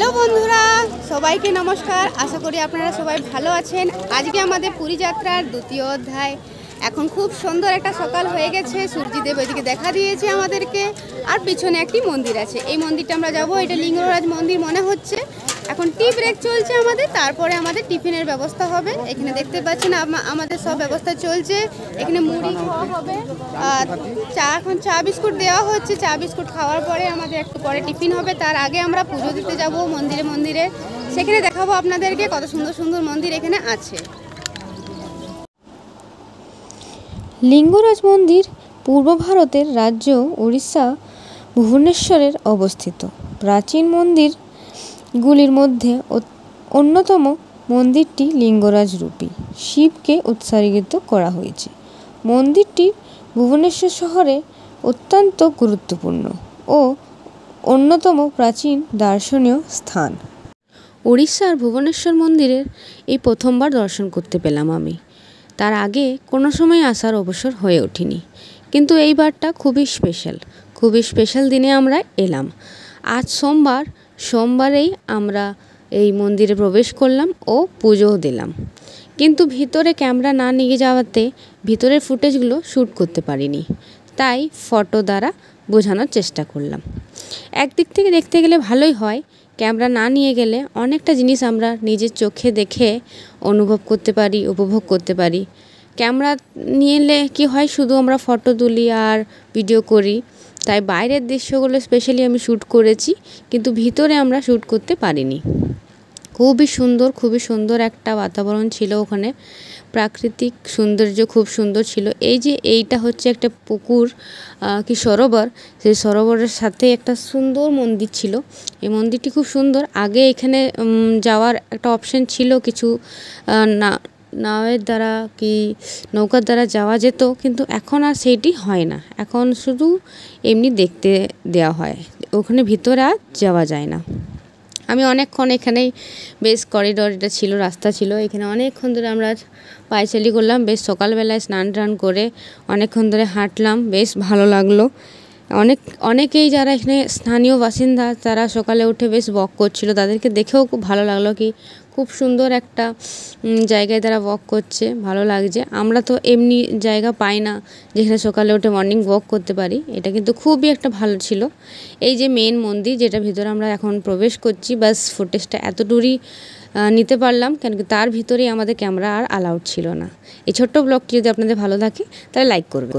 hello বন্ধুরা সবাইকে নমস্কার আশা করি আপনারা সবাই ভালো আছেন আজকে আমাদের পুরী যাত্রার দ্বিতীয় অধ্যায় এখন খুব সুন্দর একটা সকাল হয়ে গেছে সূর্যদেব ওইদিকে দেখা দিয়েছে আমাদেরকে আর পিছনে একটি মন্দির আছে এই মন্দিরটা আমরা যাব এটা লিঙ্গরাজ মন্দির মনে হচ্ছে এখন টি ব্রেক চলছে আমাদের তারপরে আমাদের টিফিনের ব্যবস্থা হবে এখানে দেখতে পাচ্ছেন আমাদের সব ব্যবস্থা চলছে এখানে মুড়ি খাওয়া হবে আর চা এখন চা বিস্কুট দেওয়া হচ্ছে চা বিস্কুট খাওয়ার পরে আমাদের একটু পরে টিফিন হবে তার আগে আমরা পুজো দিতে যাব মন্দিরে মন্দিরে সেখানে দেখাবো আপনাদেরকে কত সুন্দর সুন্দর মন্দির এখানে আছে লিঙ্গরাজ মন্দির পূর্ব ভারতের রাজ্য উড়িষ্যা ভুবনেশ্বরের অবস্থিত প্রাচীন মন্দির গুলির মধ্যে অন্যতম মন্দিরটি লিঙ্গরাজ রূপী শিবকে উৎসর্গিত করা হয়েছে মন্দিরটি ভুবনেশ্বর শহরে অত্যন্ত গুরুত্বপূর্ণ ও অন্যতম প্রাচীন দার্শনীয় স্থান উড়িষ্যার ভুবনেশ্বর মন্দিরের এই প্রথমবার দর্শন করতে পেলাম আমি তার আগে কোনো সময় আসার অবসর হয়ে ওঠিনি কিন্তু এইবারটা খুবই স্পেশাল খুবই স্পেশাল দিনে আমরা এলাম আজ সোমবার সোমবারেই আমরা এই মন্দিরে প্রবেশ করলাম ও পুজোও দিলাম কিন্তু ভিতরে ক্যামেরা না নিয়ে যাওয়াতে ভিতরের ফুটেজগুলো শ্যুট করতে পারিনি তাই ফটো দ্বারা বোঝানোর চেষ্টা করলাম একদিক থেকে দেখতে গেলে ভালোই হয় ক্যামেরা না নিয়ে গেলে অনেকটা জিনিস আমরা নিজের চোখে দেখে অনুভব করতে পারি উপভোগ করতে পারি ক্যামেরা নিয়ে এলে কী হয় শুধু আমরা ফটো তুলি আর ভিডিও করি তাই বাইরের দৃশ্যগুলো স্পেশালি আমি শ্যুট করেছি কিন্তু ভিতরে আমরা শ্যুট করতে পারিনি খুবই সুন্দর খুবই সুন্দর একটা বাতাবরণ ছিল ওখানে প্রাকৃতিক সৌন্দর্য খুব সুন্দর ছিল এই যে এইটা হচ্ছে একটা পুকুর কি সরোবর সেই সরোবরের সাথে একটা সুন্দর মন্দির ছিল এই মন্দিরটি খুব সুন্দর আগে এখানে যাওয়ার একটা অপশন ছিল কিছু না নাওয়ের দ্বারা কি নৌকার দ্বারা যাওয়া যেত কিন্তু এখন আর সেইটি হয় না এখন শুধু এমনি দেখতে দেওয়া হয় ওখানে ভিতরে আর যাওয়া যায় না আমি অনেকক্ষণ এখানেই বেশ করিডর এটা ছিল রাস্তা ছিল এখানে অনেকক্ষণ ধরে আমরা পায়চালি করলাম বেশ সকালবেলায় স্নান টান করে অনেকক্ষণ ধরে হাঁটলাম বেশ ভালো লাগলো অনেক অনেকেই যারা এখানে স্থানীয় বাসিন্দা তারা সকালে উঠে বেশ ওয়াক করছিল তাদেরকে দেখেও খুব ভালো লাগলো কি খুব সুন্দর একটা জায়গায় তারা ওয়াক করছে ভালো লাগছে আমরা তো এমনি জায়গা পাই না যেখানে সকালে উঠে মর্নিং ওয়াক করতে পারি এটা কিন্তু খুবই একটা ভালো ছিল এই যে মেন মন্দির যেটা ভিতরে আমরা এখন প্রবেশ করছি বাস ফুটেজটা এত দূরই নিতে পারলাম কেন কি তার ভিতরেই আমাদের ক্যামেরা আর অ্যালাউড ছিল না এই ছোট্ট ব্লগটি যদি আপনাদের ভালো থাকে তাহলে লাইক করবে